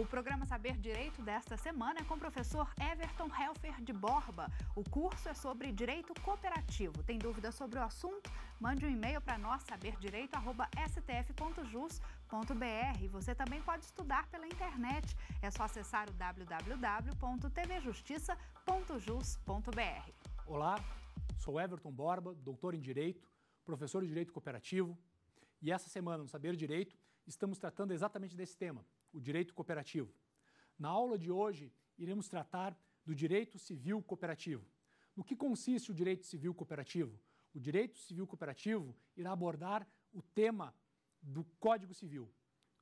O programa Saber Direito desta semana é com o professor Everton Helfer de Borba. O curso é sobre direito cooperativo. Tem dúvidas sobre o assunto? Mande um e-mail para nós, saberdireito.stf.jus.br. Você também pode estudar pela internet. É só acessar o www.tvjustiça.jus.br. Olá, sou Everton Borba, doutor em Direito, professor de Direito Cooperativo. E essa semana no Saber Direito estamos tratando exatamente desse tema, o direito cooperativo. Na aula de hoje, iremos tratar do direito civil cooperativo. No que consiste o direito civil cooperativo? O direito civil cooperativo irá abordar o tema do Código Civil,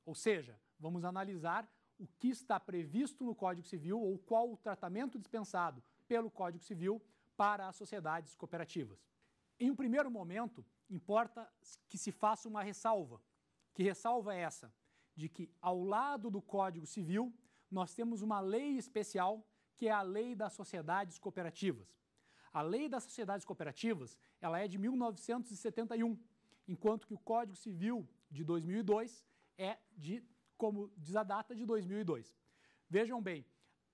ou seja, vamos analisar o que está previsto no Código Civil ou qual o tratamento dispensado pelo Código Civil para as sociedades cooperativas. Em um primeiro momento, importa que se faça uma ressalva. Que ressalva é essa? de que, ao lado do Código Civil, nós temos uma lei especial, que é a Lei das Sociedades Cooperativas. A Lei das Sociedades Cooperativas ela é de 1971, enquanto que o Código Civil de 2002 é de, como diz a data, de 2002. Vejam bem,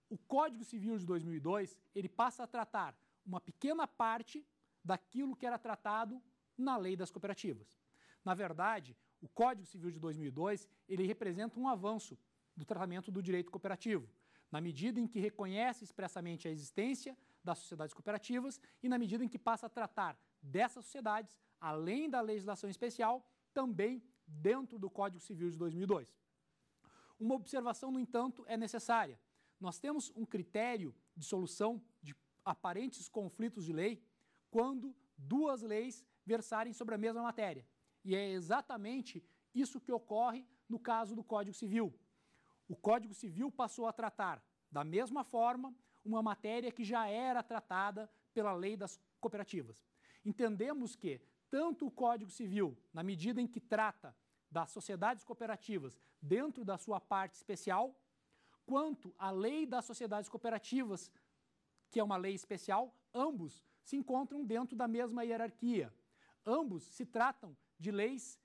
o Código Civil de 2002 ele passa a tratar uma pequena parte daquilo que era tratado na Lei das Cooperativas. Na verdade, o Código Civil de 2002, ele representa um avanço do tratamento do direito cooperativo, na medida em que reconhece expressamente a existência das sociedades cooperativas e na medida em que passa a tratar dessas sociedades, além da legislação especial, também dentro do Código Civil de 2002. Uma observação, no entanto, é necessária. Nós temos um critério de solução de aparentes conflitos de lei quando duas leis versarem sobre a mesma matéria. E é exatamente isso que ocorre no caso do Código Civil. O Código Civil passou a tratar, da mesma forma, uma matéria que já era tratada pela lei das cooperativas. Entendemos que tanto o Código Civil, na medida em que trata das sociedades cooperativas dentro da sua parte especial, quanto a lei das sociedades cooperativas, que é uma lei especial, ambos se encontram dentro da mesma hierarquia. Ambos se tratam de leis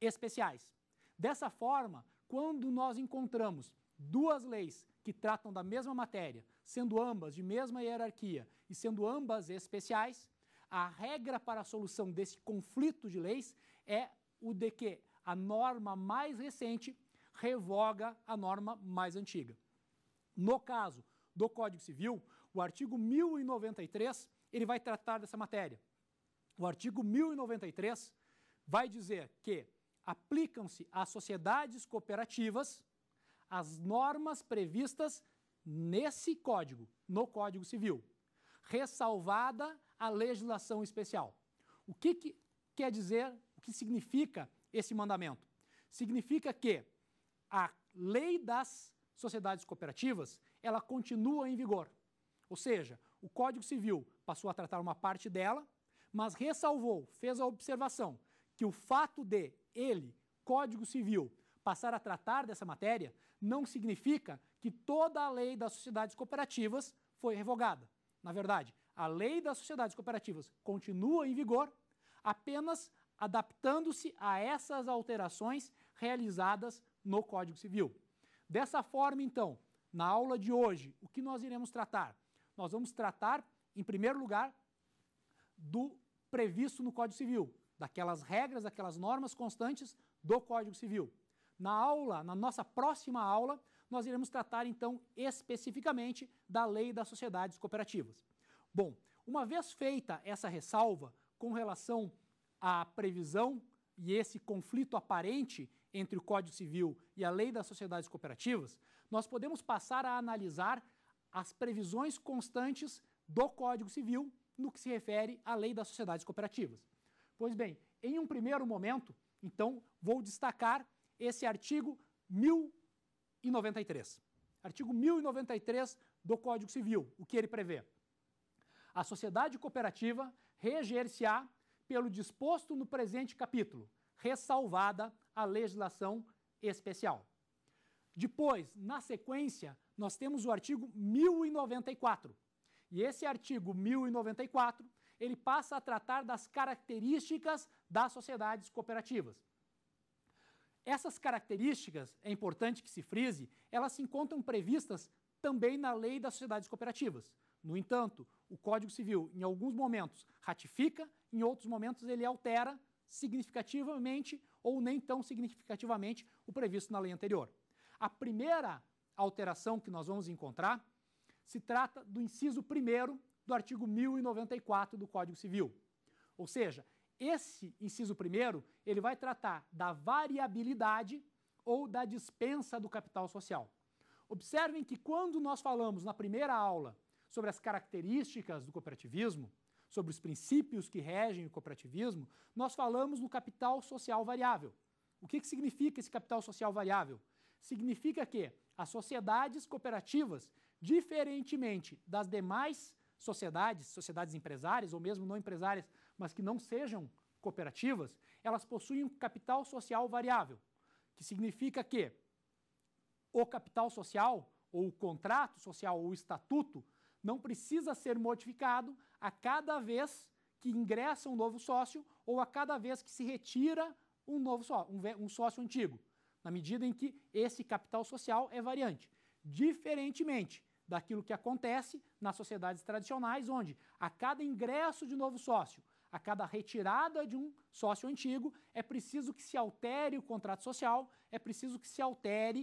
especiais. Dessa forma, quando nós encontramos duas leis que tratam da mesma matéria, sendo ambas de mesma hierarquia e sendo ambas especiais, a regra para a solução desse conflito de leis é o de que a norma mais recente revoga a norma mais antiga. No caso do Código Civil, o artigo 1093, ele vai tratar dessa matéria. O artigo 1093 vai dizer que aplicam-se às sociedades cooperativas as normas previstas nesse código, no Código Civil, ressalvada a legislação especial. O que, que quer dizer, o que significa esse mandamento? Significa que a lei das sociedades cooperativas, ela continua em vigor. Ou seja, o Código Civil passou a tratar uma parte dela, mas ressalvou, fez a observação que o fato de ele, Código Civil, passar a tratar dessa matéria não significa que toda a lei das sociedades cooperativas foi revogada. Na verdade, a lei das sociedades cooperativas continua em vigor, apenas adaptando-se a essas alterações realizadas no Código Civil. Dessa forma, então, na aula de hoje, o que nós iremos tratar? Nós vamos tratar, em primeiro lugar, do previsto no Código Civil, daquelas regras, daquelas normas constantes do Código Civil. Na aula, na nossa próxima aula, nós iremos tratar então especificamente da Lei das Sociedades Cooperativas. Bom, uma vez feita essa ressalva com relação à previsão e esse conflito aparente entre o Código Civil e a Lei das Sociedades Cooperativas, nós podemos passar a analisar as previsões constantes do Código Civil no que se refere à Lei das Sociedades Cooperativas. Pois bem, em um primeiro momento, então, vou destacar esse artigo 1093. Artigo 1093 do Código Civil, o que ele prevê? A sociedade cooperativa reger-se-á pelo disposto no presente capítulo, ressalvada a legislação especial. Depois, na sequência, nós temos o artigo 1094. E esse artigo 1094 ele passa a tratar das características das sociedades cooperativas. Essas características, é importante que se frise, elas se encontram previstas também na lei das sociedades cooperativas. No entanto, o Código Civil, em alguns momentos, ratifica, em outros momentos, ele altera significativamente ou nem tão significativamente o previsto na lei anterior. A primeira alteração que nós vamos encontrar se trata do inciso primeiro do artigo 1094 do Código Civil. Ou seja, esse inciso primeiro, ele vai tratar da variabilidade ou da dispensa do capital social. Observem que quando nós falamos na primeira aula sobre as características do cooperativismo, sobre os princípios que regem o cooperativismo, nós falamos no capital social variável. O que, que significa esse capital social variável? Significa que as sociedades cooperativas, diferentemente das demais sociedades, sociedades empresárias ou mesmo não empresárias, mas que não sejam cooperativas, elas possuem um capital social variável, que significa que o capital social ou o contrato social ou o estatuto não precisa ser modificado a cada vez que ingressa um novo sócio ou a cada vez que se retira um novo sócio, um, um sócio antigo, na medida em que esse capital social é variante. Diferentemente daquilo que acontece nas sociedades tradicionais, onde a cada ingresso de novo sócio, a cada retirada de um sócio antigo, é preciso que se altere o contrato social, é preciso que se altere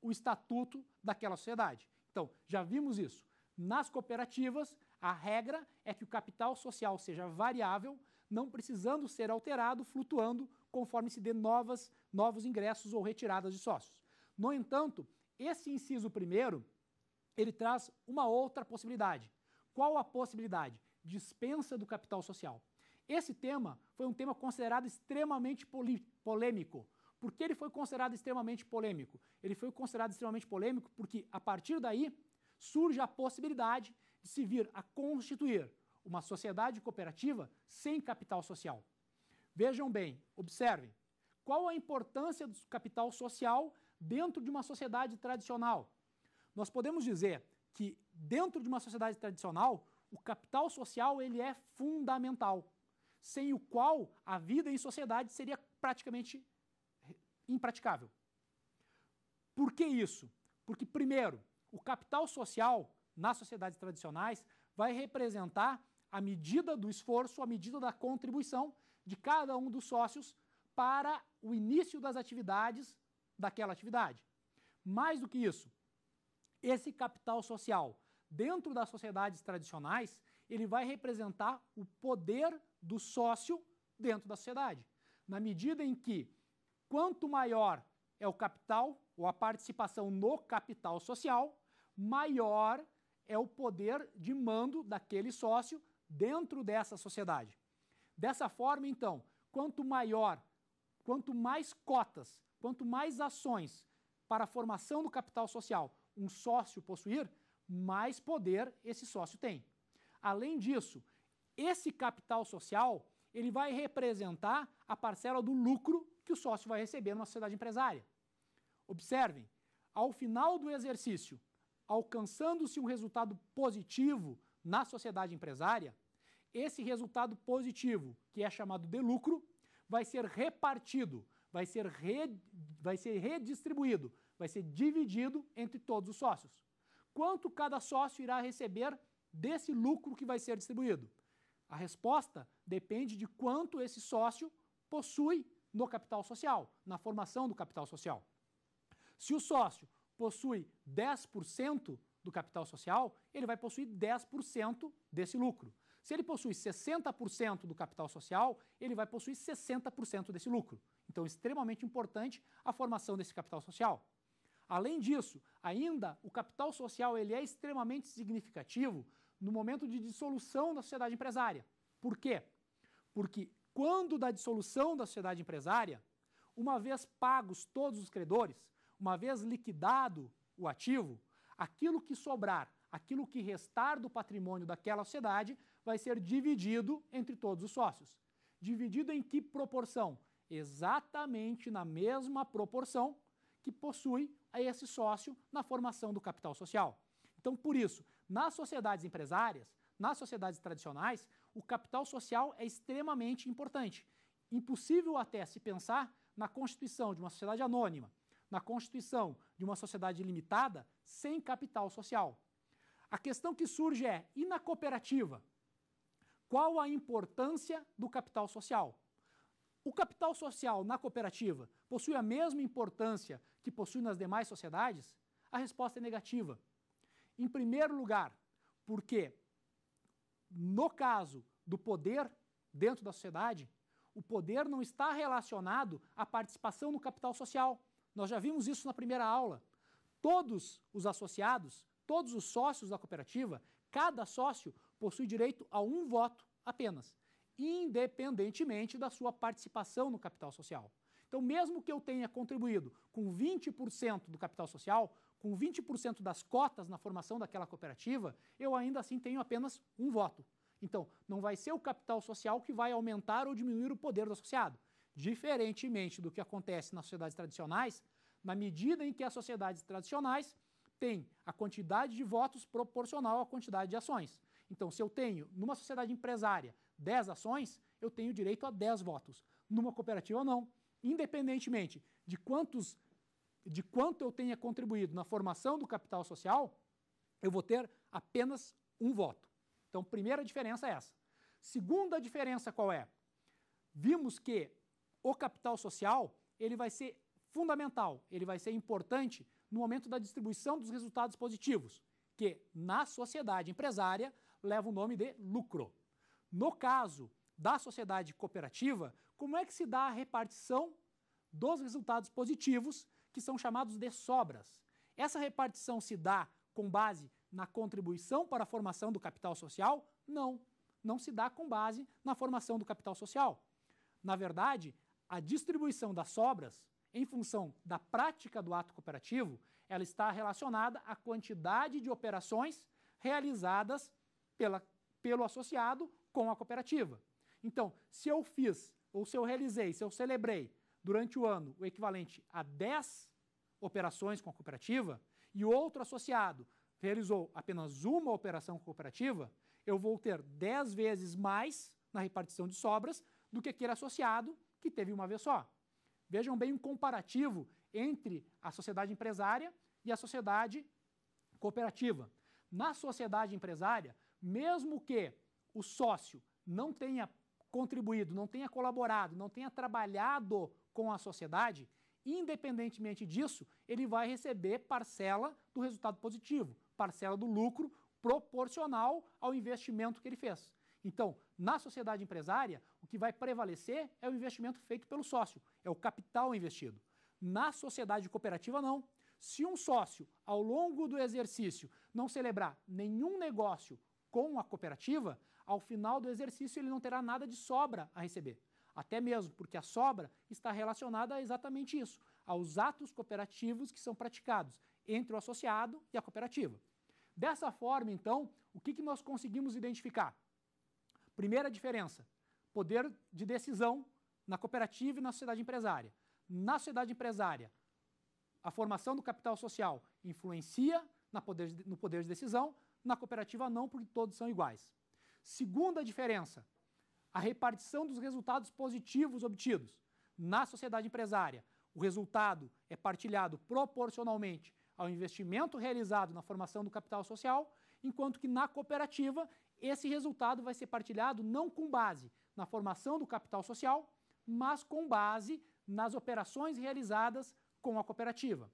o estatuto daquela sociedade. Então, já vimos isso. Nas cooperativas, a regra é que o capital social seja variável, não precisando ser alterado, flutuando conforme se dê novas, novos ingressos ou retiradas de sócios. No entanto, esse inciso primeiro ele traz uma outra possibilidade. Qual a possibilidade? Dispensa do capital social. Esse tema foi um tema considerado extremamente polêmico. Por que ele foi considerado extremamente polêmico? Ele foi considerado extremamente polêmico porque, a partir daí, surge a possibilidade de se vir a constituir uma sociedade cooperativa sem capital social. Vejam bem, observem, qual a importância do capital social dentro de uma sociedade tradicional? Nós podemos dizer que dentro de uma sociedade tradicional, o capital social ele é fundamental, sem o qual a vida em sociedade seria praticamente impraticável. Por que isso? Porque primeiro, o capital social nas sociedades tradicionais vai representar a medida do esforço, a medida da contribuição de cada um dos sócios para o início das atividades daquela atividade. Mais do que isso, esse capital social. Dentro das sociedades tradicionais, ele vai representar o poder do sócio dentro da sociedade. Na medida em que quanto maior é o capital ou a participação no capital social, maior é o poder de mando daquele sócio dentro dessa sociedade. Dessa forma, então, quanto maior, quanto mais cotas, quanto mais ações para a formação do capital social um sócio possuir, mais poder esse sócio tem. Além disso, esse capital social ele vai representar a parcela do lucro que o sócio vai receber numa sociedade empresária. Observem, ao final do exercício, alcançando-se um resultado positivo na sociedade empresária, esse resultado positivo, que é chamado de lucro, vai ser repartido, vai ser, re, vai ser redistribuído vai ser dividido entre todos os sócios. Quanto cada sócio irá receber desse lucro que vai ser distribuído? A resposta depende de quanto esse sócio possui no capital social, na formação do capital social. Se o sócio possui 10% do capital social, ele vai possuir 10% desse lucro. Se ele possui 60% do capital social, ele vai possuir 60% desse lucro. Então, é extremamente importante a formação desse capital social. Além disso, ainda o capital social ele é extremamente significativo no momento de dissolução da sociedade empresária. Por quê? Porque quando da dissolução da sociedade empresária, uma vez pagos todos os credores, uma vez liquidado o ativo, aquilo que sobrar, aquilo que restar do patrimônio daquela sociedade vai ser dividido entre todos os sócios. Dividido em que proporção? Exatamente na mesma proporção que possui a esse sócio na formação do capital social. Então, por isso, nas sociedades empresárias, nas sociedades tradicionais, o capital social é extremamente importante. Impossível até se pensar na constituição de uma sociedade anônima, na constituição de uma sociedade limitada sem capital social. A questão que surge é: e na cooperativa? Qual a importância do capital social? O capital social na cooperativa possui a mesma importância que possui nas demais sociedades? A resposta é negativa. Em primeiro lugar, porque no caso do poder dentro da sociedade, o poder não está relacionado à participação no capital social. Nós já vimos isso na primeira aula. Todos os associados, todos os sócios da cooperativa, cada sócio possui direito a um voto apenas independentemente da sua participação no capital social. Então, mesmo que eu tenha contribuído com 20% do capital social, com 20% das cotas na formação daquela cooperativa, eu ainda assim tenho apenas um voto. Então, não vai ser o capital social que vai aumentar ou diminuir o poder do associado. Diferentemente do que acontece nas sociedades tradicionais, na medida em que as sociedades tradicionais têm a quantidade de votos proporcional à quantidade de ações. Então, se eu tenho, numa sociedade empresária, 10 ações, eu tenho direito a 10 votos. Numa cooperativa, não. Independentemente de quantos de quanto eu tenha contribuído na formação do capital social, eu vou ter apenas um voto. Então, primeira diferença é essa. Segunda diferença qual é? Vimos que o capital social, ele vai ser fundamental, ele vai ser importante no momento da distribuição dos resultados positivos, que na sociedade empresária leva o nome de lucro. No caso da sociedade cooperativa, como é que se dá a repartição dos resultados positivos, que são chamados de sobras? Essa repartição se dá com base na contribuição para a formação do capital social? Não, não se dá com base na formação do capital social. Na verdade, a distribuição das sobras, em função da prática do ato cooperativo, ela está relacionada à quantidade de operações realizadas pela, pelo associado com a cooperativa. Então, se eu fiz, ou se eu realizei, se eu celebrei durante o ano o equivalente a 10 operações com a cooperativa e outro associado realizou apenas uma operação com a cooperativa, eu vou ter 10 vezes mais na repartição de sobras do que aquele associado que teve uma vez só. Vejam bem um comparativo entre a sociedade empresária e a sociedade cooperativa. Na sociedade empresária, mesmo que o sócio não tenha contribuído, não tenha colaborado, não tenha trabalhado com a sociedade, independentemente disso, ele vai receber parcela do resultado positivo, parcela do lucro proporcional ao investimento que ele fez. Então, na sociedade empresária, o que vai prevalecer é o investimento feito pelo sócio, é o capital investido. Na sociedade cooperativa, não. Se um sócio, ao longo do exercício, não celebrar nenhum negócio com a cooperativa, ao final do exercício, ele não terá nada de sobra a receber. Até mesmo porque a sobra está relacionada a exatamente isso, aos atos cooperativos que são praticados entre o associado e a cooperativa. Dessa forma, então, o que, nós conseguimos identificar? Primeira diferença: poder de decisão na cooperativa e na sociedade empresária. Na sociedade empresária, a formação do capital social influencia no poder de decisão, na cooperativa não, porque todos são iguais. Segunda diferença, a repartição dos resultados positivos obtidos. Na sociedade empresária, o resultado é partilhado proporcionalmente ao investimento realizado na formação do capital social, enquanto que na cooperativa, esse resultado vai ser partilhado não com base na formação do capital social, mas com base nas operações realizadas com a cooperativa.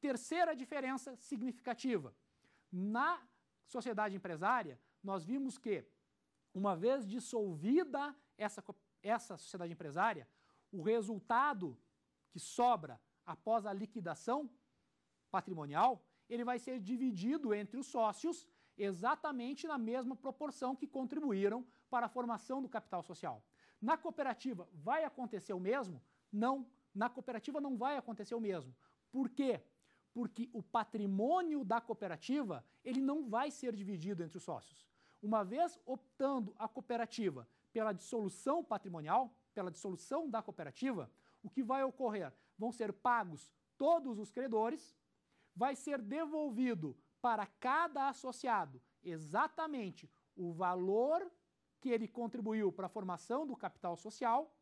Terceira diferença significativa: na sociedade empresária, nós vimos que, uma vez dissolvida essa, essa sociedade empresária, o resultado que sobra após a liquidação patrimonial, ele vai ser dividido entre os sócios exatamente na mesma proporção que contribuíram para a formação do capital social. Na cooperativa vai acontecer o mesmo? Não, na cooperativa não vai acontecer o mesmo. Por quê? porque o patrimônio da cooperativa ele não vai ser dividido entre os sócios. Uma vez optando a cooperativa pela dissolução patrimonial, pela dissolução da cooperativa, o que vai ocorrer? Vão ser pagos todos os credores, vai ser devolvido para cada associado exatamente o valor que ele contribuiu para a formação do capital social,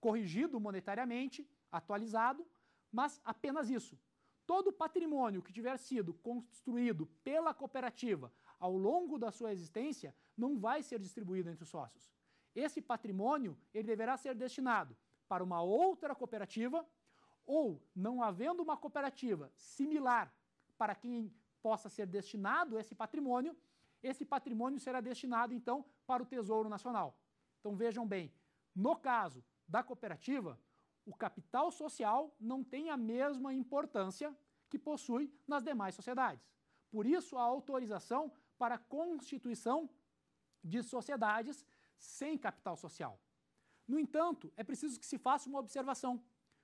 corrigido monetariamente, atualizado, mas apenas isso. Todo o patrimônio que tiver sido construído pela cooperativa ao longo da sua existência não vai ser distribuído entre os sócios. Esse patrimônio ele deverá ser destinado para uma outra cooperativa ou, não havendo uma cooperativa similar para quem possa ser destinado esse patrimônio, esse patrimônio será destinado então para o Tesouro Nacional. Então vejam bem, no caso da cooperativa, o capital social não tem a mesma importância que possui nas demais sociedades. Por isso, a autorização para a constituição de sociedades sem capital social. No entanto, é preciso que se faça uma observação.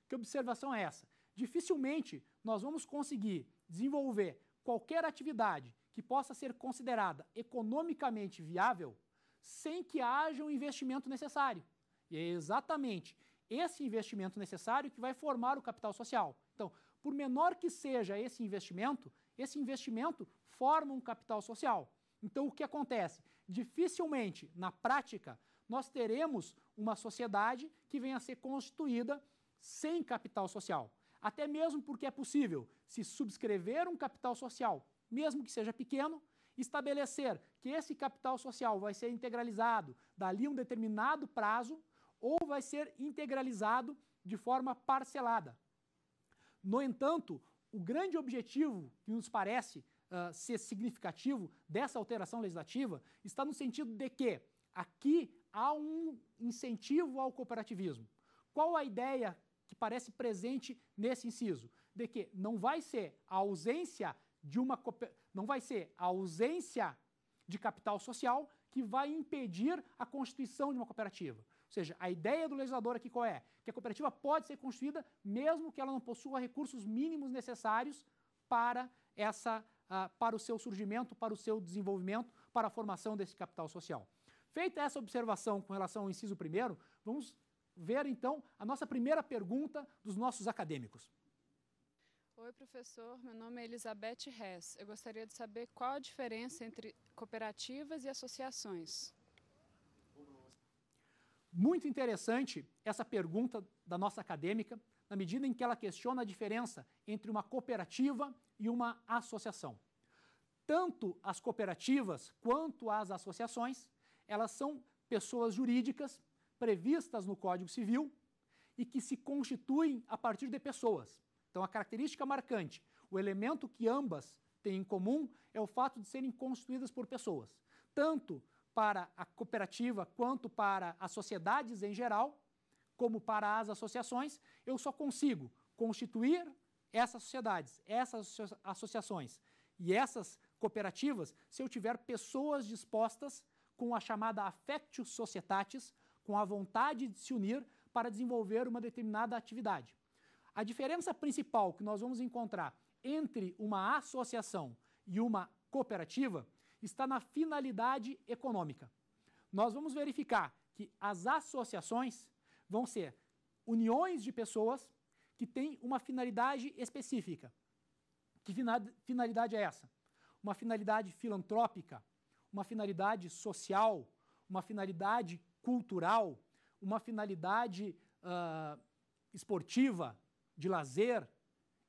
Que observação é essa? Dificilmente nós vamos conseguir desenvolver qualquer atividade que possa ser considerada economicamente viável sem que haja o investimento necessário. E é exatamente esse investimento necessário que vai formar o capital social. Então, por menor que seja esse investimento, esse investimento forma um capital social. Então, o que acontece? Dificilmente, na prática, nós teremos uma sociedade que venha a ser constituída sem capital social. Até mesmo porque é possível se subscrever um capital social, mesmo que seja pequeno, estabelecer que esse capital social vai ser integralizado dali um determinado prazo, ou vai ser integralizado de forma parcelada. No entanto, o grande objetivo que nos parece uh, ser significativo dessa alteração legislativa está no sentido de que aqui há um incentivo ao cooperativismo. Qual a ideia que parece presente nesse inciso? De que não vai ser a ausência de uma não vai ser a ausência de capital social que vai impedir a constituição de uma cooperativa. Ou seja, a ideia do legislador aqui qual é? Que a cooperativa pode ser construída mesmo que ela não possua recursos mínimos necessários para essa uh, para o seu surgimento, para o seu desenvolvimento, para a formação desse capital social. Feita essa observação com relação ao inciso primeiro, vamos ver então a nossa primeira pergunta dos nossos acadêmicos. Oi, professor. Meu nome é Elizabeth Hess. Eu gostaria de saber qual a diferença entre cooperativas e associações. Muito interessante essa pergunta da nossa acadêmica, na medida em que ela questiona a diferença entre uma cooperativa e uma associação. Tanto as cooperativas quanto as associações, elas são pessoas jurídicas previstas no Código Civil e que se constituem a partir de pessoas. Então, a característica marcante, o elemento que ambas têm em comum é o fato de serem constituídas por pessoas. Tanto para a cooperativa quanto para as sociedades em geral, como para as associações, eu só consigo constituir essas sociedades, essas associações e essas cooperativas se eu tiver pessoas dispostas com a chamada affectio societatis, com a vontade de se unir para desenvolver uma determinada atividade. A diferença principal que nós vamos encontrar entre uma associação e uma cooperativa está na finalidade econômica. Nós vamos verificar que as associações vão ser uniões de pessoas que têm uma finalidade específica. Que finalidade é essa? Uma finalidade filantrópica, uma finalidade social, uma finalidade cultural, uma finalidade uh, esportiva, de lazer,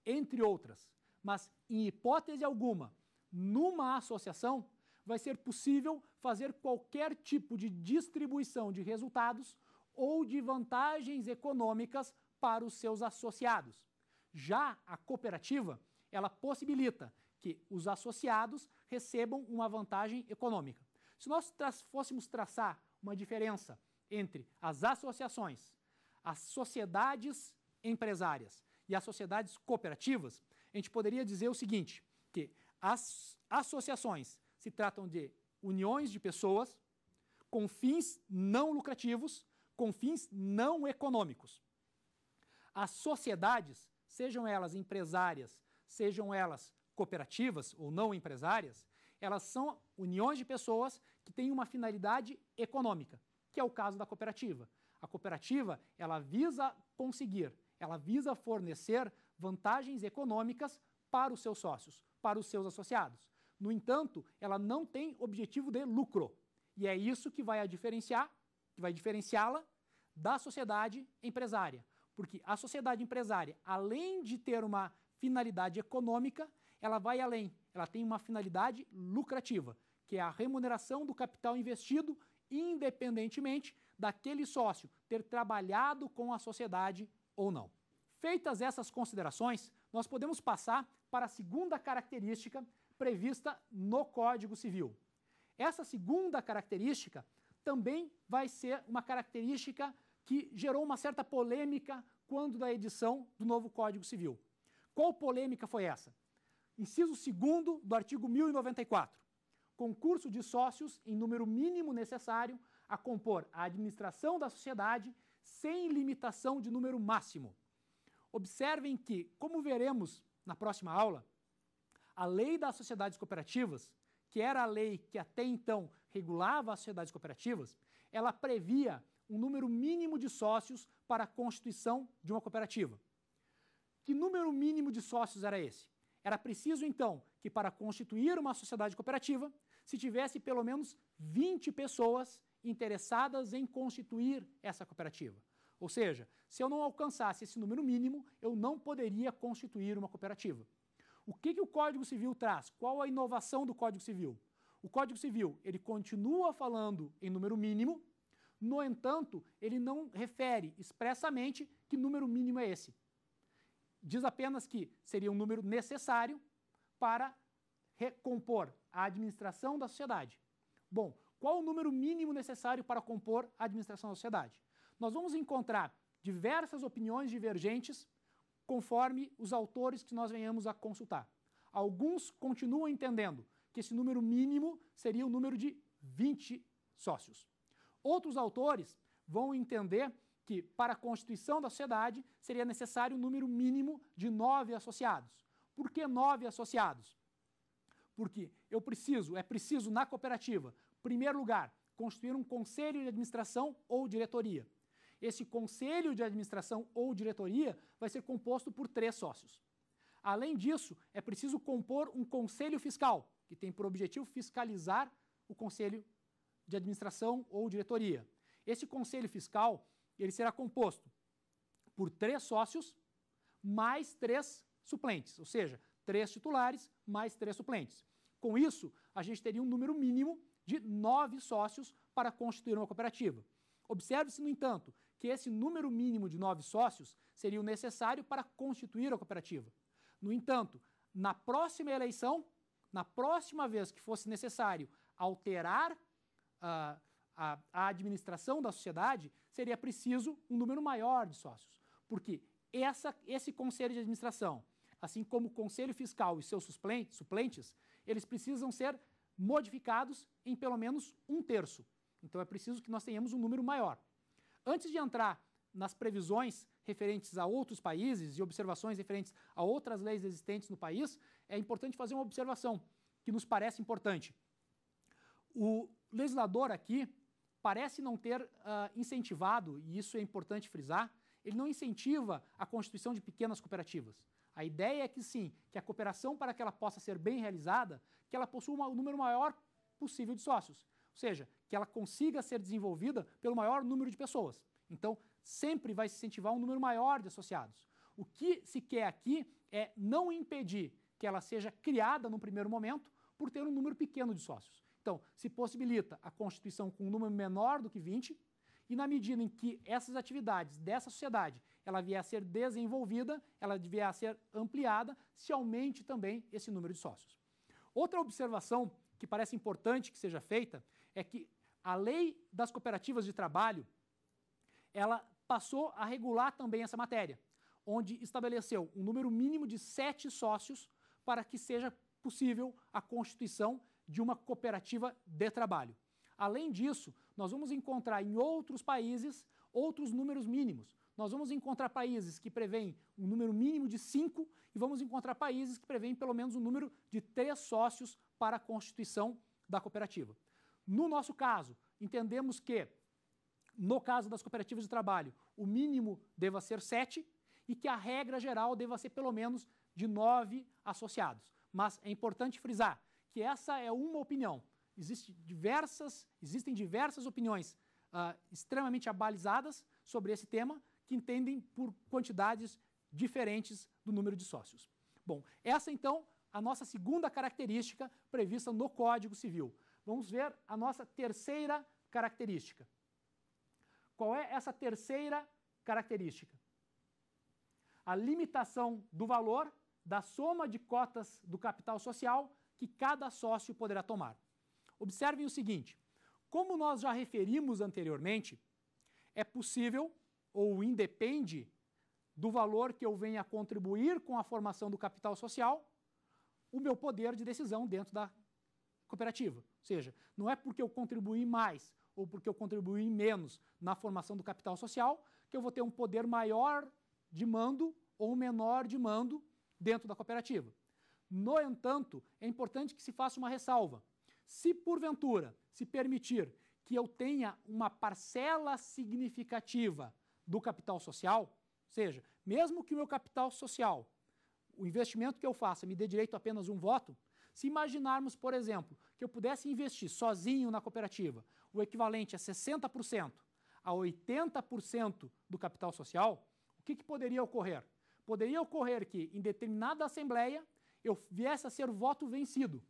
entre outras. Mas, em hipótese alguma, numa associação, vai ser possível fazer qualquer tipo de distribuição de resultados ou de vantagens econômicas para os seus associados. Já a cooperativa, ela possibilita que os associados recebam uma vantagem econômica. Se nós tra fôssemos traçar uma diferença entre as associações, as sociedades empresárias e as sociedades cooperativas, a gente poderia dizer o seguinte, que as associações se tratam de uniões de pessoas com fins não lucrativos, com fins não econômicos. As sociedades, sejam elas empresárias, sejam elas cooperativas ou não empresárias, elas são uniões de pessoas que têm uma finalidade econômica, que é o caso da cooperativa. A cooperativa, ela visa conseguir, ela visa fornecer vantagens econômicas para os seus sócios, para os seus associados. No entanto, ela não tem objetivo de lucro. E é isso que vai a diferenciar, que vai diferenciá-la da sociedade empresária. Porque a sociedade empresária, além de ter uma finalidade econômica, ela vai além. Ela tem uma finalidade lucrativa, que é a remuneração do capital investido, independentemente daquele sócio ter trabalhado com a sociedade ou não. Feitas essas considerações, nós podemos passar para a segunda característica prevista no Código Civil. Essa segunda característica também vai ser uma característica que gerou uma certa polêmica quando da edição do novo Código Civil. Qual polêmica foi essa? Inciso 2 do artigo 1094. Concurso de sócios em número mínimo necessário a compor a administração da sociedade sem limitação de número máximo. Observem que, como veremos na próxima aula, a lei das sociedades cooperativas, que era a lei que até então regulava as sociedades cooperativas, ela previa um número mínimo de sócios para a constituição de uma cooperativa. Que número mínimo de sócios era esse? Era preciso, então, que para constituir uma sociedade cooperativa, se tivesse pelo menos 20 pessoas interessadas em constituir essa cooperativa. Ou seja, se eu não alcançasse esse número mínimo, eu não poderia constituir uma cooperativa. O que, que o Código Civil traz? Qual a inovação do Código Civil? O Código Civil, ele continua falando em número mínimo, no entanto, ele não refere expressamente que número mínimo é esse. Diz apenas que seria um número necessário para recompor a administração da sociedade. Bom, qual o número mínimo necessário para compor a administração da sociedade? Nós vamos encontrar diversas opiniões divergentes conforme os autores que nós venhamos a consultar. Alguns continuam entendendo que esse número mínimo seria o número de 20 sócios. Outros autores vão entender que, para a constituição da sociedade, seria necessário um número mínimo de nove associados. Por que nove associados? Porque eu preciso, é preciso na cooperativa, em primeiro lugar, constituir um conselho de administração ou diretoria. Esse conselho de administração ou diretoria vai ser composto por três sócios. Além disso, é preciso compor um conselho fiscal, que tem por objetivo fiscalizar o conselho de administração ou diretoria. Esse conselho fiscal ele será composto por três sócios mais três suplentes, ou seja, três titulares mais três suplentes. Com isso, a gente teria um número mínimo de nove sócios para constituir uma cooperativa. Observe-se, no entanto, que esse número mínimo de nove sócios seria o necessário para constituir a cooperativa. No entanto, na próxima eleição, na próxima vez que fosse necessário alterar ah, a, a administração da sociedade, seria preciso um número maior de sócios. Porque essa, esse conselho de administração, assim como o conselho fiscal e seus suplentes, eles precisam ser modificados em pelo menos um terço. Então é preciso que nós tenhamos um número maior. Antes de entrar nas previsões referentes a outros países e observações referentes a outras leis existentes no país, é importante fazer uma observação que nos parece importante. O legislador aqui parece não ter uh, incentivado, e isso é importante frisar, ele não incentiva a constituição de pequenas cooperativas. A ideia é que sim, que a cooperação, para que ela possa ser bem realizada, que ela possua um número maior possível de sócios. Ou seja, que ela consiga ser desenvolvida pelo maior número de pessoas. Então, sempre vai se incentivar um número maior de associados. O que se quer aqui é não impedir que ela seja criada no primeiro momento por ter um número pequeno de sócios. Então, se possibilita a constituição com um número menor do que 20, e na medida em que essas atividades dessa sociedade ela vier a ser desenvolvida, ela vier a ser ampliada, se aumente também esse número de sócios. Outra observação que parece importante que seja feita é que a lei das cooperativas de trabalho, ela passou a regular também essa matéria, onde estabeleceu um número mínimo de sete sócios para que seja possível a constituição de uma cooperativa de trabalho. Além disso, nós vamos encontrar em outros países outros números mínimos. Nós vamos encontrar países que prevêem um número mínimo de cinco e vamos encontrar países que prevêem pelo menos um número de três sócios para a constituição da cooperativa. No nosso caso, entendemos que, no caso das cooperativas de trabalho, o mínimo deva ser 7 e que a regra geral deva ser pelo menos de 9 associados. Mas é importante frisar que essa é uma opinião. diversas, existem diversas opiniões uh, extremamente abalizadas sobre esse tema que entendem por quantidades diferentes do número de sócios. Bom, essa então a nossa segunda característica prevista no Código Civil, Vamos ver a nossa terceira característica. Qual é essa terceira característica? A limitação do valor da soma de cotas do capital social que cada sócio poderá tomar. Observem o seguinte: como nós já referimos anteriormente, é possível ou independe do valor que eu venha contribuir com a formação do capital social, o meu poder de decisão dentro da cooperativa. Ou seja, não é porque eu contribuí mais ou porque eu contribuí menos na formação do capital social que eu vou ter um poder maior de mando ou menor de mando dentro da cooperativa. No entanto, é importante que se faça uma ressalva. Se porventura se permitir que eu tenha uma parcela significativa do capital social, ou seja, mesmo que o meu capital social, o investimento que eu faça me dê direito a apenas um voto, se imaginarmos, por exemplo, que eu pudesse investir sozinho na cooperativa o equivalente a 60% a 80% do capital social, o que, que poderia ocorrer? Poderia ocorrer que, em determinada assembleia, eu viesse a ser voto vencido.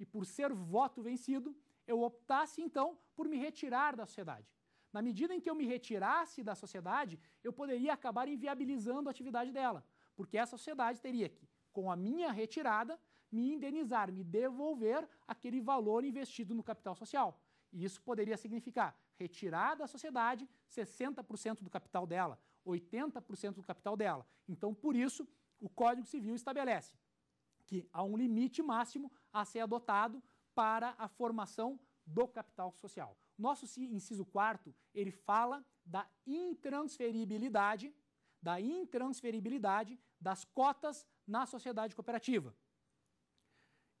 E por ser voto vencido, eu optasse então por me retirar da sociedade. Na medida em que eu me retirasse da sociedade, eu poderia acabar inviabilizando a atividade dela, porque essa sociedade teria que, com a minha retirada, me indenizar, me devolver aquele valor investido no capital social. E isso poderia significar retirar da sociedade 60% do capital dela, 80% do capital dela. Então, por isso, o Código Civil estabelece que há um limite máximo a ser adotado para a formação do capital social. Nosso inciso 4 ele fala da intransferibilidade, da intransferibilidade das cotas na sociedade cooperativa.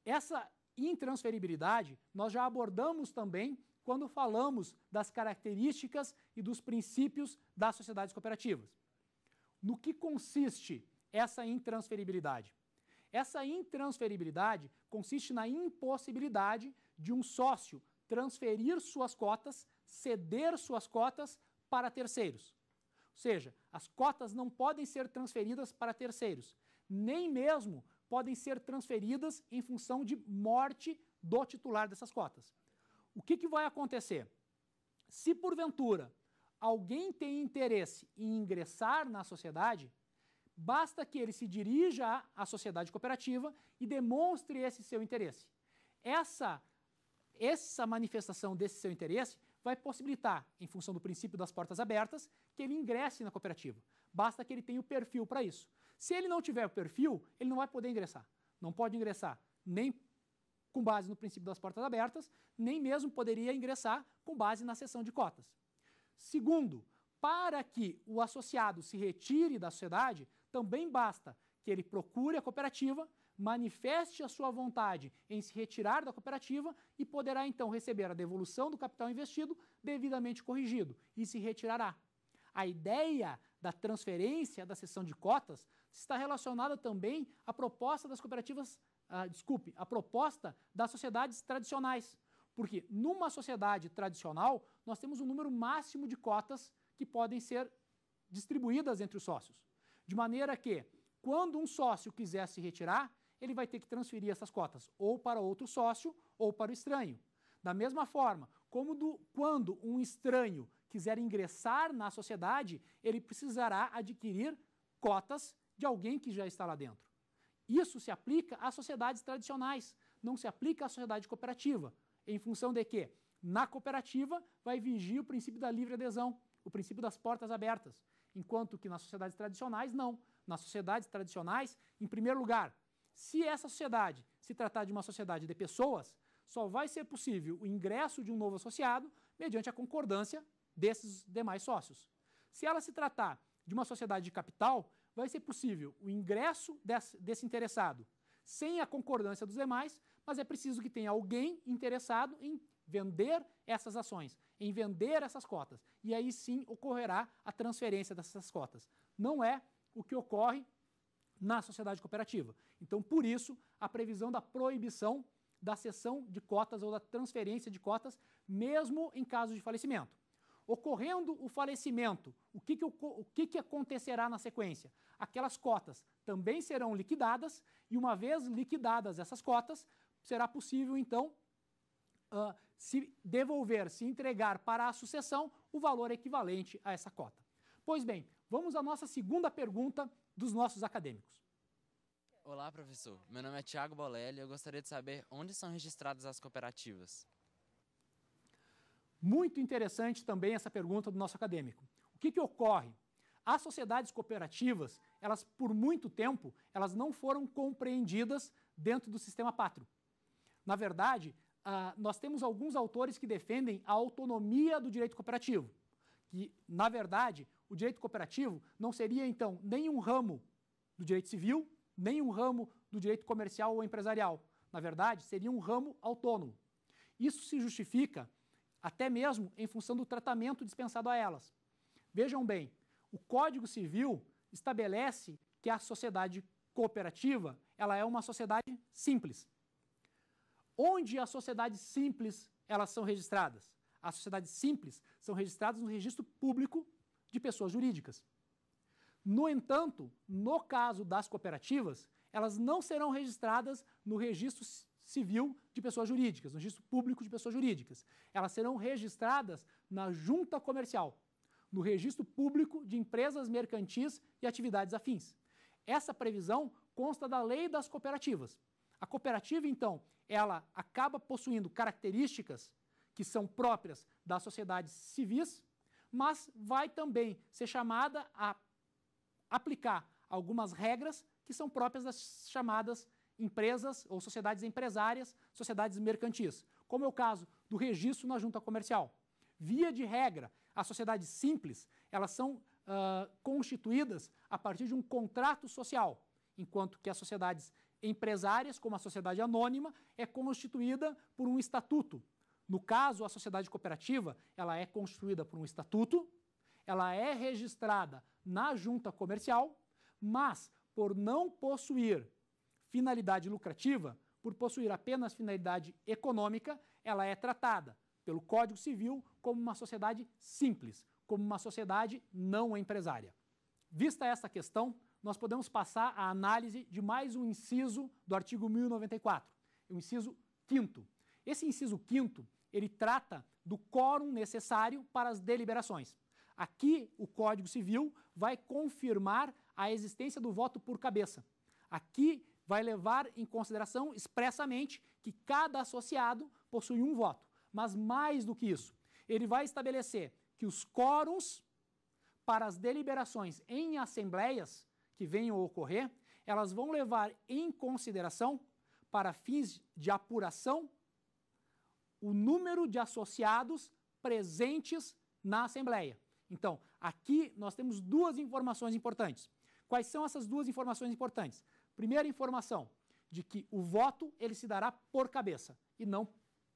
Essa intransferibilidade nós já abordamos também quando falamos das características e dos princípios das sociedades cooperativas. No que consiste essa intransferibilidade? Essa intransferibilidade consiste na impossibilidade de um sócio transferir suas cotas, ceder suas cotas para terceiros. Ou seja, as cotas não podem ser transferidas para terceiros, nem mesmo podem ser transferidas em função de morte do titular dessas cotas. O que, que vai acontecer? Se porventura alguém tem interesse em ingressar na sociedade, basta que ele se dirija à sociedade cooperativa e demonstre esse seu interesse. Essa, essa manifestação desse seu interesse vai possibilitar, em função do princípio das portas abertas, que ele ingresse na cooperativa. Basta que ele tenha o perfil para isso. Se ele não tiver o perfil, ele não vai poder ingressar. Não pode ingressar nem com base no princípio das portas abertas, nem mesmo poderia ingressar com base na cessão de cotas. Segundo, para que o associado se retire da sociedade, também basta que ele procure a cooperativa, manifeste a sua vontade em se retirar da cooperativa e poderá então receber a devolução do capital investido devidamente corrigido e se retirará. A ideia da transferência da cessão de cotas está relacionada também à proposta das cooperativas, ah, desculpe, à proposta das sociedades tradicionais. Porque numa sociedade tradicional, nós temos um número máximo de cotas que podem ser distribuídas entre os sócios. De maneira que, quando um sócio quiser se retirar, ele vai ter que transferir essas cotas ou para outro sócio ou para o estranho. Da mesma forma, como do, quando um estranho quiser ingressar na sociedade, ele precisará adquirir cotas de alguém que já está lá dentro. Isso se aplica às sociedades tradicionais, não se aplica à sociedade cooperativa, em função de que na cooperativa vai vigir o princípio da livre adesão, o princípio das portas abertas, enquanto que nas sociedades tradicionais não. Nas sociedades tradicionais, em primeiro lugar, se essa sociedade se tratar de uma sociedade de pessoas, só vai ser possível o ingresso de um novo associado mediante a concordância desses demais sócios. Se ela se tratar de uma sociedade de capital, vai ser possível o ingresso desse, desse interessado sem a concordância dos demais, mas é preciso que tenha alguém interessado em vender essas ações, em vender essas cotas. E aí sim ocorrerá a transferência dessas cotas. Não é o que ocorre na sociedade cooperativa. Então, por isso, a previsão da proibição da cessão de cotas ou da transferência de cotas, mesmo em caso de falecimento. Ocorrendo o falecimento, o que, que, o que, que acontecerá na sequência? Aquelas cotas também serão liquidadas, e uma vez liquidadas essas cotas, será possível, então, uh, se devolver, se entregar para a sucessão o valor equivalente a essa cota. Pois bem, vamos à nossa segunda pergunta dos nossos acadêmicos. Olá, professor. Meu nome é Tiago Bolelli e eu gostaria de saber onde são registradas as cooperativas. Muito interessante também essa pergunta do nosso acadêmico. O que, que ocorre? As sociedades cooperativas, elas por muito tempo, elas não foram compreendidas dentro do sistema pátrio. Na verdade, ah, nós temos alguns autores que defendem a autonomia do direito cooperativo, que, na verdade, o direito cooperativo não seria, então, nem um ramo do direito civil, nem um ramo do direito comercial ou empresarial. Na verdade, seria um ramo autônomo. Isso se justifica até mesmo em função do tratamento dispensado a elas. Vejam bem, o Código Civil estabelece que a sociedade cooperativa ela é uma sociedade simples. Onde as sociedades simples elas são registradas? As sociedades simples são registradas no registro público de pessoas jurídicas. No entanto, no caso das cooperativas, elas não serão registradas no registro civil de pessoas jurídicas, no registro público de pessoas jurídicas. Elas serão registradas na junta comercial, no registro público de empresas mercantis e atividades afins. Essa previsão consta da lei das cooperativas. A cooperativa, então, ela acaba possuindo características que são próprias das sociedades civis, mas vai também ser chamada a aplicar algumas regras que são próprias das chamadas empresas ou sociedades empresárias, sociedades mercantis, como é o caso do registro na junta comercial. Via de regra, as sociedades simples, elas são uh, constituídas a partir de um contrato social, enquanto que as sociedades empresárias, como a sociedade anônima, é constituída por um estatuto. No caso, a sociedade cooperativa, ela é constituída por um estatuto, ela é registrada na junta comercial, mas por não possuir finalidade lucrativa, por possuir apenas finalidade econômica, ela é tratada pelo Código Civil como uma sociedade simples, como uma sociedade não empresária. Vista esta questão, nós podemos passar à análise de mais um inciso do artigo 1094, o inciso 5 Esse inciso 5 ele trata do quórum necessário para as deliberações. Aqui, o Código Civil vai confirmar a existência do voto por cabeça. Aqui, vai levar em consideração expressamente que cada associado possui um voto. Mas mais do que isso, ele vai estabelecer que os quórums para as deliberações em assembleias que venham a ocorrer, elas vão levar em consideração, para fins de apuração, o número de associados presentes na Assembleia. Então, aqui nós temos duas informações importantes. Quais são essas duas informações importantes? Primeira informação, de que o voto ele se dará por cabeça e não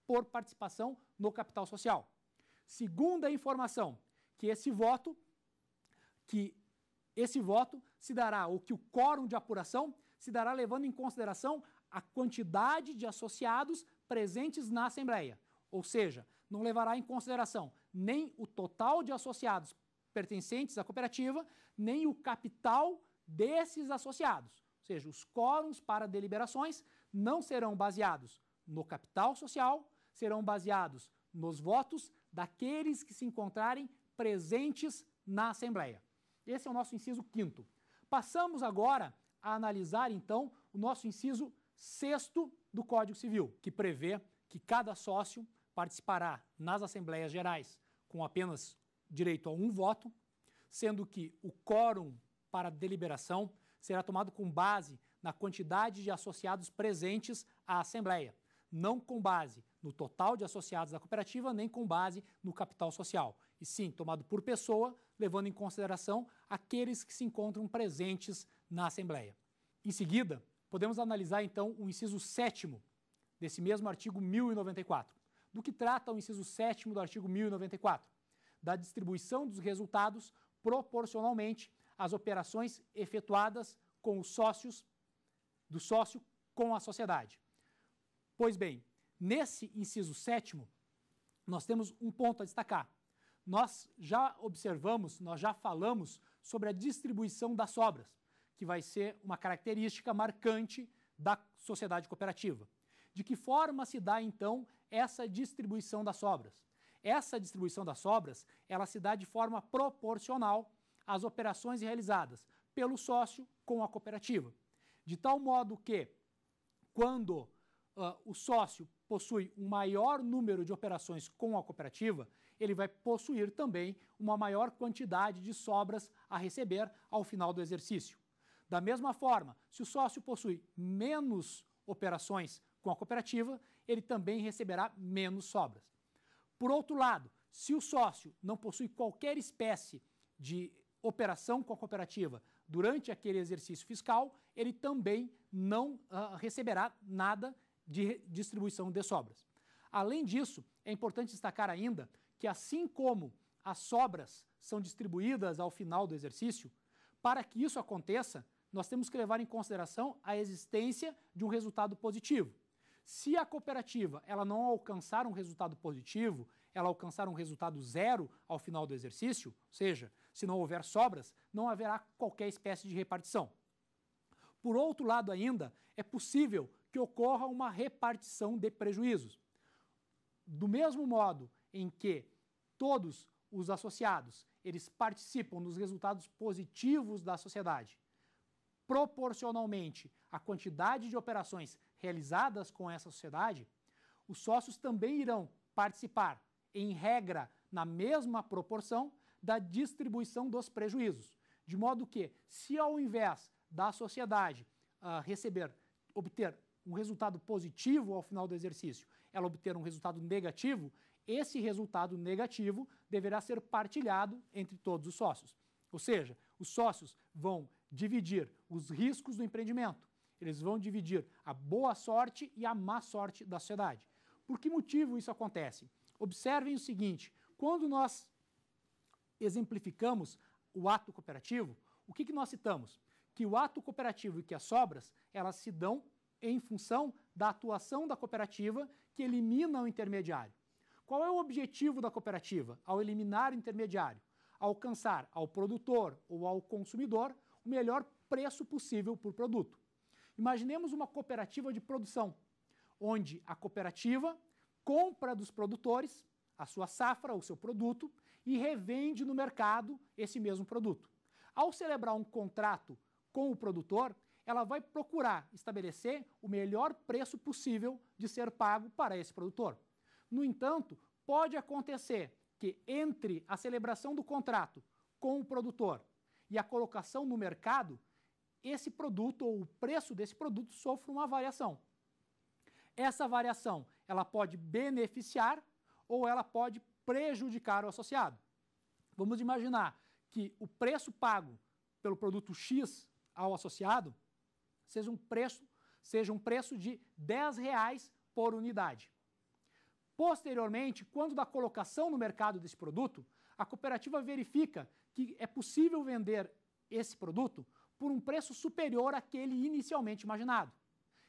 por participação no capital social. Segunda informação, que esse voto que esse voto se dará ou que o quórum de apuração se dará levando em consideração a quantidade de associados presentes na assembleia, ou seja, não levará em consideração nem o total de associados pertencentes à cooperativa, nem o capital desses associados seja, os quóruns para deliberações não serão baseados no capital social, serão baseados nos votos daqueles que se encontrarem presentes na Assembleia. Esse é o nosso inciso quinto. Passamos agora a analisar, então, o nosso inciso sexto do Código Civil, que prevê que cada sócio participará nas Assembleias Gerais com apenas direito a um voto, sendo que o quórum para deliberação será tomado com base na quantidade de associados presentes à Assembleia, não com base no total de associados da cooperativa, nem com base no capital social. E sim, tomado por pessoa, levando em consideração aqueles que se encontram presentes na Assembleia. Em seguida, podemos analisar então o inciso 7 desse mesmo artigo 1094. Do que trata o inciso 7 do artigo 1094? Da distribuição dos resultados proporcionalmente as operações efetuadas com os sócios do sócio com a sociedade. Pois bem, nesse inciso sétimo, nós temos um ponto a destacar. Nós já observamos, nós já falamos sobre a distribuição das sobras, que vai ser uma característica marcante da sociedade cooperativa. De que forma se dá então essa distribuição das sobras? Essa distribuição das sobras, ela se dá de forma proporcional as operações realizadas pelo sócio com a cooperativa. De tal modo que, quando uh, o sócio possui um maior número de operações com a cooperativa, ele vai possuir também uma maior quantidade de sobras a receber ao final do exercício. Da mesma forma, se o sócio possui menos operações com a cooperativa, ele também receberá menos sobras. Por outro lado, se o sócio não possui qualquer espécie de operação com a cooperativa durante aquele exercício fiscal, ele também não uh, receberá nada de distribuição de sobras. Além disso, é importante destacar ainda que, assim como as sobras são distribuídas ao final do exercício, para que isso aconteça, nós temos que levar em consideração a existência de um resultado positivo. Se a cooperativa ela não alcançar um resultado positivo, ela alcançar um resultado zero ao final do exercício, ou seja, se não houver sobras, não haverá qualquer espécie de repartição. Por outro lado, ainda, é possível que ocorra uma repartição de prejuízos. Do mesmo modo em que todos os associados, eles participam dos resultados positivos da sociedade. Proporcionalmente à quantidade de operações realizadas com essa sociedade, os sócios também irão participar, em regra, na mesma proporção da distribuição dos prejuízos. De modo que, se ao invés da sociedade uh, receber, obter um resultado positivo ao final do exercício, ela obter um resultado negativo, esse resultado negativo deverá ser partilhado entre todos os sócios. Ou seja, os sócios vão dividir os riscos do empreendimento, eles vão dividir a boa sorte e a má sorte da sociedade. Por que motivo isso acontece? Observem o seguinte: quando nós exemplificamos o ato cooperativo, o que, que nós citamos? Que o ato cooperativo e que as sobras, elas se dão em função da atuação da cooperativa que elimina o intermediário. Qual é o objetivo da cooperativa ao eliminar o intermediário? Alcançar ao produtor ou ao consumidor o melhor preço possível por produto. Imaginemos uma cooperativa de produção, onde a cooperativa compra dos produtores a sua safra, ou seu produto, e revende no mercado esse mesmo produto. Ao celebrar um contrato com o produtor, ela vai procurar estabelecer o melhor preço possível de ser pago para esse produtor. No entanto, pode acontecer que entre a celebração do contrato com o produtor e a colocação no mercado, esse produto ou o preço desse produto sofre uma variação. Essa variação, ela pode beneficiar ou ela pode prejudicar o associado. Vamos imaginar que o preço pago pelo produto X ao associado seja um preço, seja um preço de R$ reais por unidade. Posteriormente, quando da colocação no mercado desse produto, a cooperativa verifica que é possível vender esse produto por um preço superior àquele inicialmente imaginado.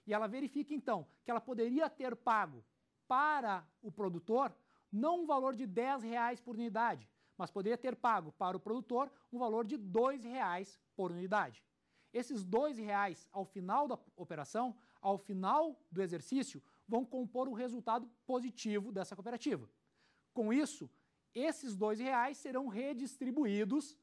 E ela verifica então que ela poderia ter pago para o produtor não um valor de 10 reais por unidade, mas poderia ter pago para o produtor um valor de R$ 2,00 por unidade. Esses R$ 2,00 ao final da operação, ao final do exercício, vão compor o resultado positivo dessa cooperativa. Com isso, esses R$ 2,00 serão redistribuídos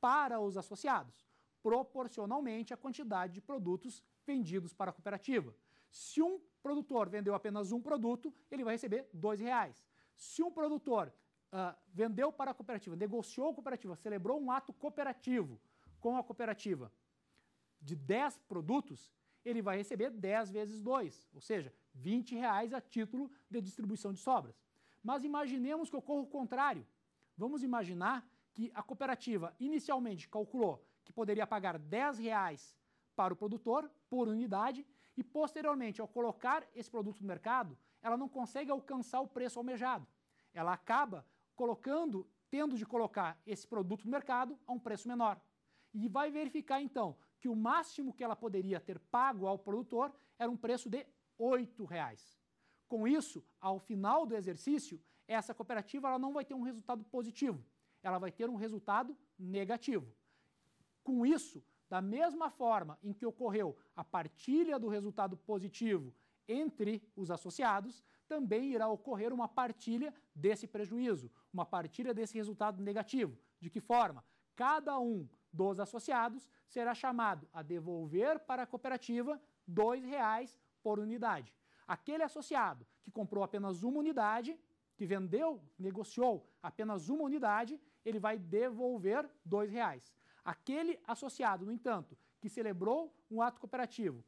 para os associados, proporcionalmente à quantidade de produtos vendidos para a cooperativa. Se um produtor vendeu apenas um produto, ele vai receber R$ 2,00. Se um produtor uh, vendeu para a cooperativa, negociou a cooperativa, celebrou um ato cooperativo com a cooperativa de 10 produtos, ele vai receber 10 vezes 2, ou seja, 20 reais a título de distribuição de sobras. Mas imaginemos que ocorra o contrário. Vamos imaginar que a cooperativa inicialmente calculou que poderia pagar 10 reais para o produtor por unidade e posteriormente, ao colocar esse produto no mercado, ela não consegue alcançar o preço almejado. Ela acaba colocando, tendo de colocar esse produto no mercado a um preço menor. E vai verificar então que o máximo que ela poderia ter pago ao produtor era um preço de R$ 8,00. Com isso, ao final do exercício, essa cooperativa ela não vai ter um resultado positivo, ela vai ter um resultado negativo. Com isso, da mesma forma em que ocorreu a partilha do resultado positivo entre os associados, também irá ocorrer uma partilha desse prejuízo, uma partilha desse resultado negativo. De que forma? Cada um dos associados será chamado a devolver para a cooperativa R$ 2,00 por unidade. Aquele associado que comprou apenas uma unidade, que vendeu, negociou apenas uma unidade, ele vai devolver R$ 2,00. Aquele associado, no entanto, que celebrou um ato cooperativo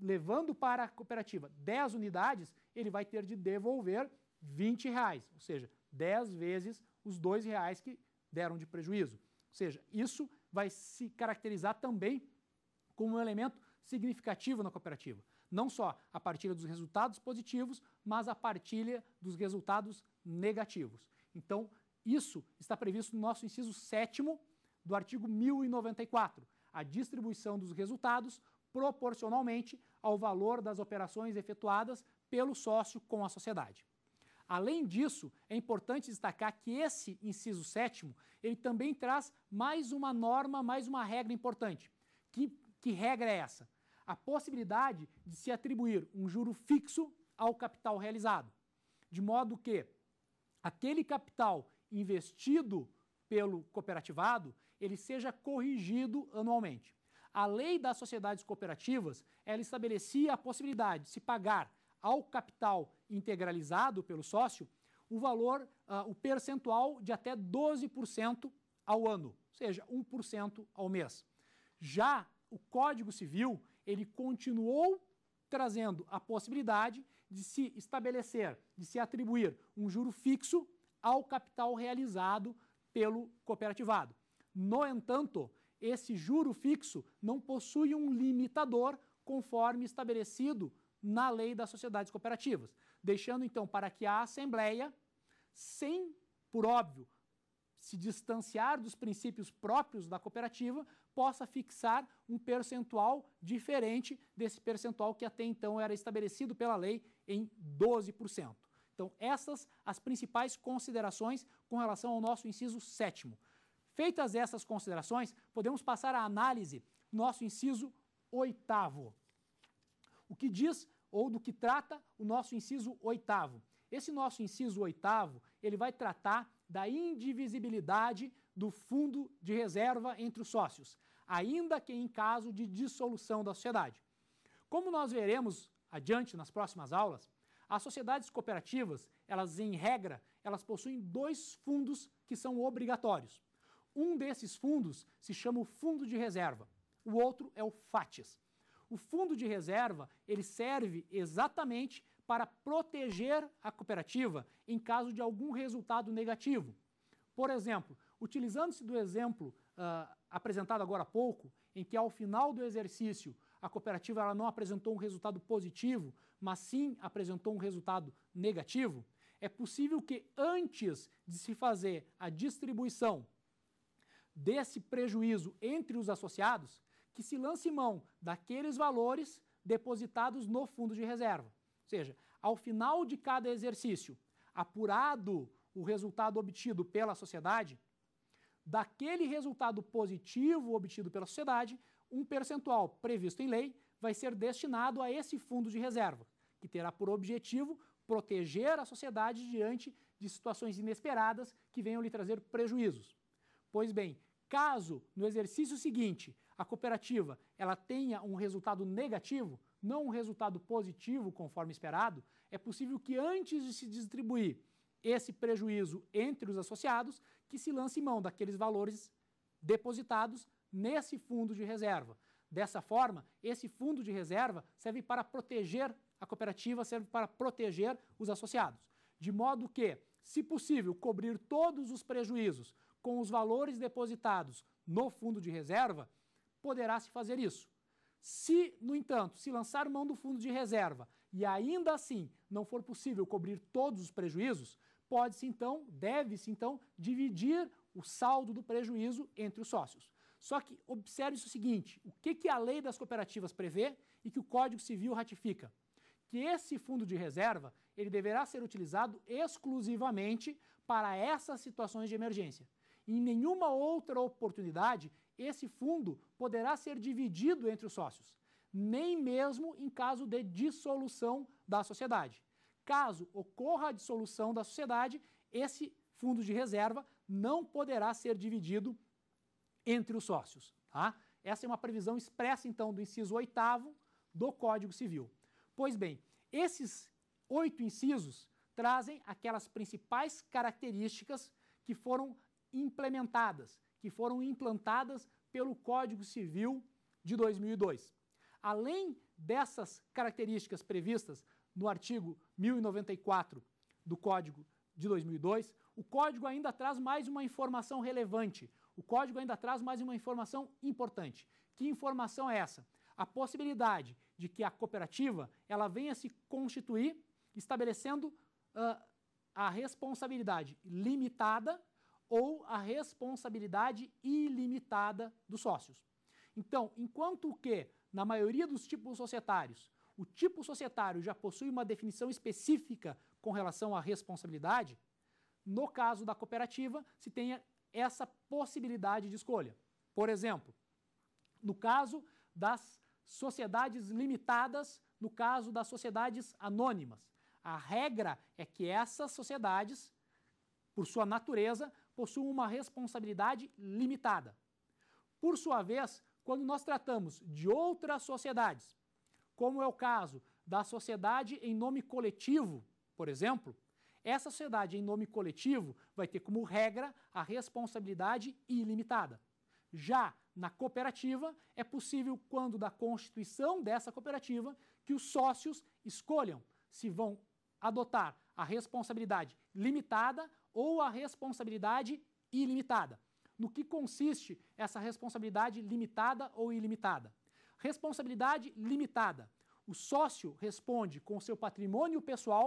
levando para a cooperativa 10 unidades, ele vai ter de devolver 20 reais, ou seja, 10 vezes os dois reais que deram de prejuízo. Ou seja, isso vai se caracterizar também como um elemento significativo na cooperativa. Não só a partilha dos resultados positivos, mas a partilha dos resultados negativos. Então, isso está previsto no nosso inciso 7 do artigo 1094, a distribuição dos resultados proporcionalmente ao valor das operações efetuadas pelo sócio com a sociedade. Além disso, é importante destacar que esse inciso sétimo ele também traz mais uma norma, mais uma regra importante. Que, que regra é essa? A possibilidade de se atribuir um juro fixo ao capital realizado, de modo que aquele capital investido pelo cooperativado, ele seja corrigido anualmente. A lei das sociedades cooperativas, ela estabelecia a possibilidade de se pagar ao capital integralizado pelo sócio o valor, uh, o percentual de até 12% ao ano, ou seja, 1% ao mês. Já o Código Civil, ele continuou trazendo a possibilidade de se estabelecer, de se atribuir um juro fixo ao capital realizado pelo cooperativado. No entanto, esse juro fixo não possui um limitador conforme estabelecido na lei das sociedades cooperativas, deixando então para que a Assembleia, sem, por óbvio, se distanciar dos princípios próprios da cooperativa, possa fixar um percentual diferente desse percentual que até então era estabelecido pela lei em 12%. Então, essas as principais considerações com relação ao nosso inciso sétimo. Feitas essas considerações, podemos passar à análise nosso inciso oitavo. O que diz ou do que trata o nosso inciso oitavo? Esse nosso inciso oitavo, ele vai tratar da indivisibilidade do fundo de reserva entre os sócios, ainda que em caso de dissolução da sociedade. Como nós veremos adiante nas próximas aulas, as sociedades cooperativas, elas em regra, elas possuem dois fundos que são obrigatórios. Um desses fundos se chama o fundo de reserva, o outro é o FATIS. O fundo de reserva, ele serve exatamente para proteger a cooperativa em caso de algum resultado negativo. Por exemplo, utilizando-se do exemplo uh, apresentado agora há pouco, em que ao final do exercício a cooperativa ela não apresentou um resultado positivo, mas sim apresentou um resultado negativo, é possível que antes de se fazer a distribuição desse prejuízo entre os associados, que se lance mão daqueles valores depositados no fundo de reserva. Ou seja, ao final de cada exercício, apurado o resultado obtido pela sociedade, daquele resultado positivo obtido pela sociedade, um percentual previsto em lei vai ser destinado a esse fundo de reserva, que terá por objetivo proteger a sociedade diante de situações inesperadas que venham lhe trazer prejuízos. Pois bem, Caso no exercício seguinte a cooperativa ela tenha um resultado negativo, não um resultado positivo conforme esperado, é possível que antes de se distribuir esse prejuízo entre os associados, que se lance mão daqueles valores depositados nesse fundo de reserva. Dessa forma, esse fundo de reserva serve para proteger a cooperativa, serve para proteger os associados, de modo que, se possível, cobrir todos os prejuízos com os valores depositados no fundo de reserva, poderá se fazer isso. Se, no entanto, se lançar mão do fundo de reserva e ainda assim não for possível cobrir todos os prejuízos, pode-se então, deve-se então, dividir o saldo do prejuízo entre os sócios. Só que observe o seguinte: o que, que a lei das cooperativas prevê e que o Código Civil ratifica? Que esse fundo de reserva ele deverá ser utilizado exclusivamente para essas situações de emergência em nenhuma outra oportunidade, esse fundo poderá ser dividido entre os sócios, nem mesmo em caso de dissolução da sociedade. Caso ocorra a dissolução da sociedade, esse fundo de reserva não poderá ser dividido entre os sócios. Tá? Essa é uma previsão expressa, então, do inciso 8 do Código Civil. Pois bem, esses oito incisos trazem aquelas principais características que foram implementadas, que foram implantadas pelo Código Civil de 2002. Além dessas características previstas no artigo 1094 do Código de 2002, o código ainda traz mais uma informação relevante. O código ainda traz mais uma informação importante. Que informação é essa? A possibilidade de que a cooperativa ela venha se constituir estabelecendo uh, a responsabilidade limitada ou a responsabilidade ilimitada dos sócios. Então, enquanto que, na maioria dos tipos societários, o tipo societário já possui uma definição específica com relação à responsabilidade, no caso da cooperativa, se tenha essa possibilidade de escolha. Por exemplo, no caso das sociedades limitadas, no caso das sociedades anônimas, a regra é que essas sociedades, por sua natureza, possuem uma responsabilidade limitada. Por sua vez, quando nós tratamos de outras sociedades, como é o caso da sociedade em nome coletivo, por exemplo, essa sociedade em nome coletivo vai ter como regra a responsabilidade ilimitada. Já na cooperativa, é possível, quando da constituição dessa cooperativa, que os sócios escolham se vão adotar a responsabilidade limitada ou a responsabilidade ilimitada. No que consiste essa responsabilidade limitada ou ilimitada? Responsabilidade limitada. O sócio responde com seu patrimônio pessoal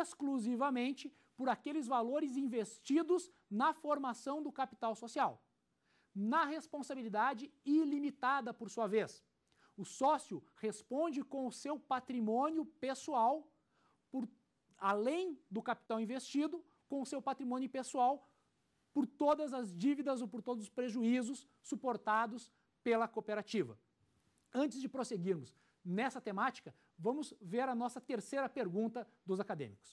exclusivamente por aqueles valores investidos na formação do capital social. Na responsabilidade ilimitada, por sua vez, o sócio responde com o seu patrimônio pessoal por além do capital investido com o seu patrimônio pessoal por todas as dívidas ou por todos os prejuízos suportados pela cooperativa. Antes de prosseguirmos nessa temática, vamos ver a nossa terceira pergunta dos acadêmicos.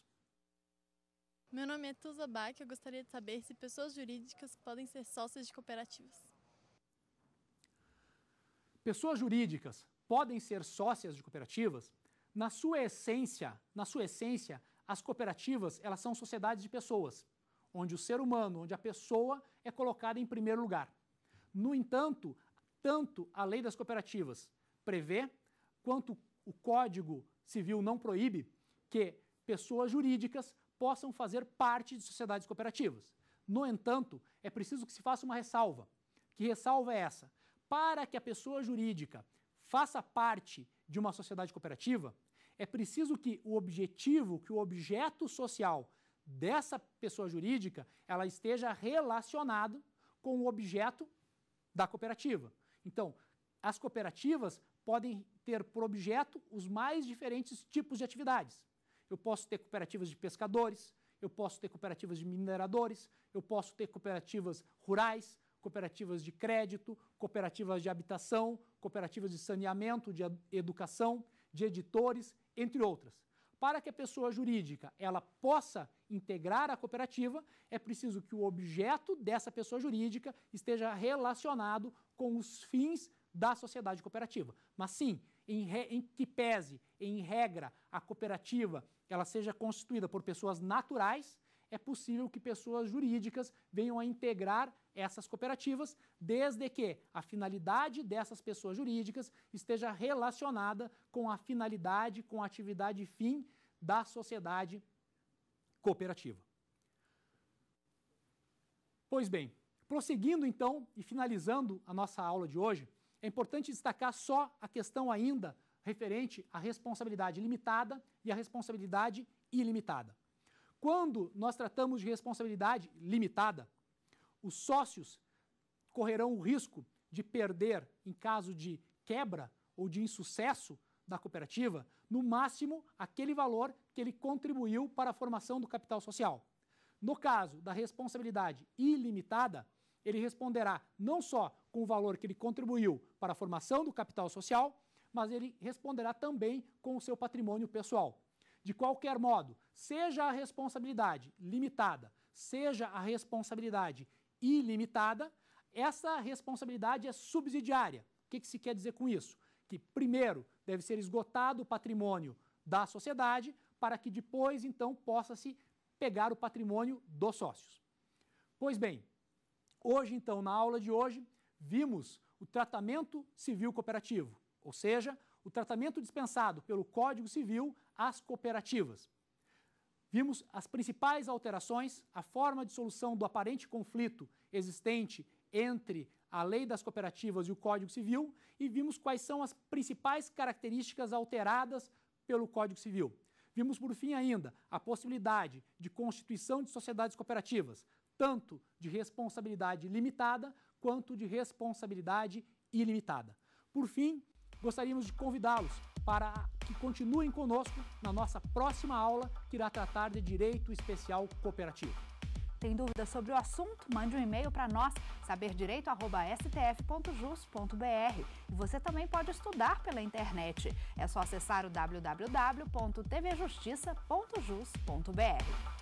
Meu nome é Tusa Bach e eu gostaria de saber se pessoas jurídicas podem ser sócias de cooperativas. Pessoas jurídicas podem ser sócias de cooperativas? Na sua essência, na sua essência, as cooperativas, elas são sociedades de pessoas, onde o ser humano, onde a pessoa é colocada em primeiro lugar. No entanto, tanto a lei das cooperativas prevê, quanto o Código Civil não proíbe que pessoas jurídicas possam fazer parte de sociedades cooperativas. No entanto, é preciso que se faça uma ressalva. Que ressalva é essa? Para que a pessoa jurídica faça parte de uma sociedade cooperativa, é preciso que o objetivo, que o objeto social dessa pessoa jurídica, ela esteja relacionado com o objeto da cooperativa. Então, as cooperativas podem ter por objeto os mais diferentes tipos de atividades. Eu posso ter cooperativas de pescadores, eu posso ter cooperativas de mineradores, eu posso ter cooperativas rurais, cooperativas de crédito, cooperativas de habitação, cooperativas de saneamento, de educação, de editores, entre outras. Para que a pessoa jurídica ela possa integrar a cooperativa, é preciso que o objeto dessa pessoa jurídica esteja relacionado com os fins da sociedade cooperativa. Mas sim, em, re, em que pese, em regra, a cooperativa ela seja constituída por pessoas naturais, é possível que pessoas jurídicas venham a integrar essas cooperativas, desde que a finalidade dessas pessoas jurídicas esteja relacionada com a finalidade, com a atividade fim da sociedade cooperativa. Pois bem, prosseguindo então e finalizando a nossa aula de hoje, é importante destacar só a questão ainda referente à responsabilidade limitada e à responsabilidade ilimitada. Quando nós tratamos de responsabilidade limitada, os sócios correrão o risco de perder, em caso de quebra ou de insucesso da cooperativa, no máximo aquele valor que ele contribuiu para a formação do capital social. No caso da responsabilidade ilimitada, ele responderá não só com o valor que ele contribuiu para a formação do capital social, mas ele responderá também com o seu patrimônio pessoal. De qualquer modo, seja a responsabilidade limitada, seja a responsabilidade ilimitada, essa responsabilidade é subsidiária. O que, que se quer dizer com isso? Que primeiro deve ser esgotado o patrimônio da sociedade para que depois então possa se pegar o patrimônio dos sócios. Pois bem, hoje então na aula de hoje vimos o tratamento civil cooperativo, ou seja, o tratamento dispensado pelo Código Civil as cooperativas. Vimos as principais alterações, a forma de solução do aparente conflito existente entre a lei das cooperativas e o Código Civil e vimos quais são as principais características alteradas pelo Código Civil. Vimos, por fim, ainda a possibilidade de constituição de sociedades cooperativas, tanto de responsabilidade limitada quanto de responsabilidade ilimitada. Por fim, gostaríamos de convidá-los para e continuem conosco na nossa próxima aula, que irá tratar de direito especial cooperativo. Tem dúvidas sobre o assunto? Mande um e-mail para nós, saberdireito.stf.jus.br. E você também pode estudar pela internet. É só acessar o www.tvjustiça.jus.br.